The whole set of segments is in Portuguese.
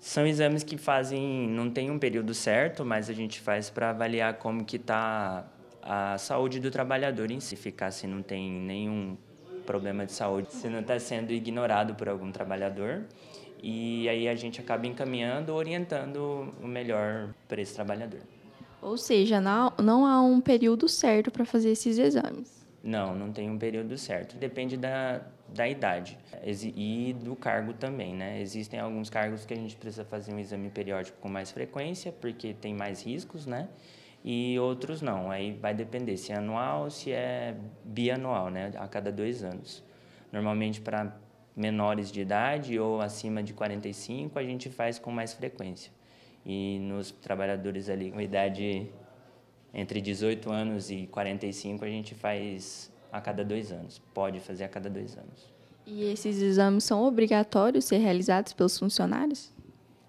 São exames que fazem, não tem um período certo, mas a gente faz para avaliar como que está a saúde do trabalhador em si, ficar se não tem nenhum problema de saúde, se não está sendo ignorado por algum trabalhador. E aí a gente acaba encaminhando, orientando o melhor para esse trabalhador. Ou seja, não, não há um período certo para fazer esses exames. Não, não tem um período certo. Depende da, da idade e do cargo também, né? Existem alguns cargos que a gente precisa fazer um exame periódico com mais frequência, porque tem mais riscos, né? E outros não. Aí vai depender se é anual, se é bianual, né? A cada dois anos. Normalmente, para menores de idade ou acima de 45, a gente faz com mais frequência. E nos trabalhadores ali com idade entre 18 anos e 45 a gente faz a cada dois anos, pode fazer a cada dois anos. E esses exames são obrigatórios ser realizados pelos funcionários?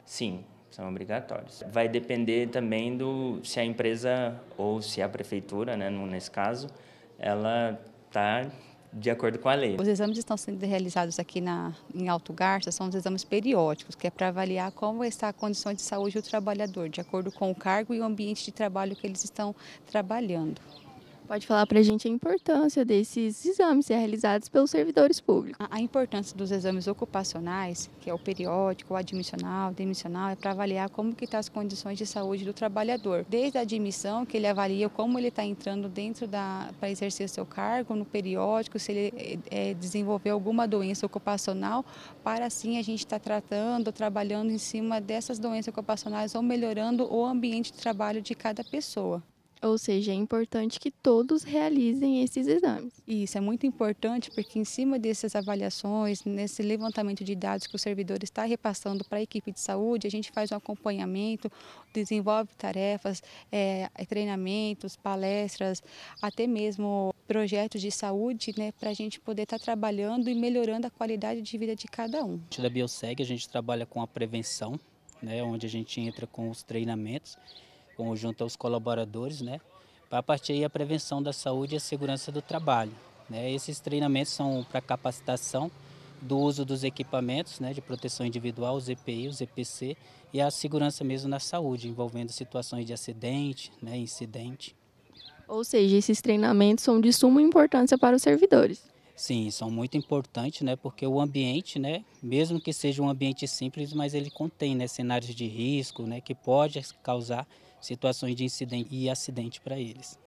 Sim, são obrigatórios. Vai depender também do se a empresa ou se a prefeitura, né, nesse caso, ela está de acordo com a lei. Os exames estão sendo realizados aqui na, em Alto Garça, são os exames periódicos, que é para avaliar como está a condição de saúde do trabalhador, de acordo com o cargo e o ambiente de trabalho que eles estão trabalhando. Pode falar para a gente a importância desses exames realizados pelos servidores públicos. A importância dos exames ocupacionais, que é o periódico, o admissional, o demissional, é para avaliar como que estão tá as condições de saúde do trabalhador. Desde a admissão, que ele avalia como ele está entrando dentro da para exercer seu cargo, no periódico, se ele é, é, desenvolveu alguma doença ocupacional, para assim a gente estar tá tratando, trabalhando em cima dessas doenças ocupacionais ou melhorando o ambiente de trabalho de cada pessoa. Ou seja, é importante que todos realizem esses exames. Isso é muito importante porque em cima dessas avaliações, nesse levantamento de dados que o servidor está repassando para a equipe de saúde, a gente faz um acompanhamento, desenvolve tarefas, é, treinamentos, palestras, até mesmo projetos de saúde, né, para a gente poder estar tá trabalhando e melhorando a qualidade de vida de cada um. Da Bioseg a gente trabalha com a prevenção, né, onde a gente entra com os treinamentos junto aos colaboradores, né? Para partir aí a prevenção da saúde e a segurança do trabalho. Né? Esses treinamentos são para capacitação do uso dos equipamentos né, de proteção individual, os EPI, os EPC, e a segurança mesmo na saúde, envolvendo situações de acidente, né, incidente. Ou seja, esses treinamentos são de suma importância para os servidores. Sim, são muito importantes, né? Porque o ambiente, né? Mesmo que seja um ambiente simples, mas ele contém né, cenários de risco, né? Que pode causar situações de incidente e acidente para eles.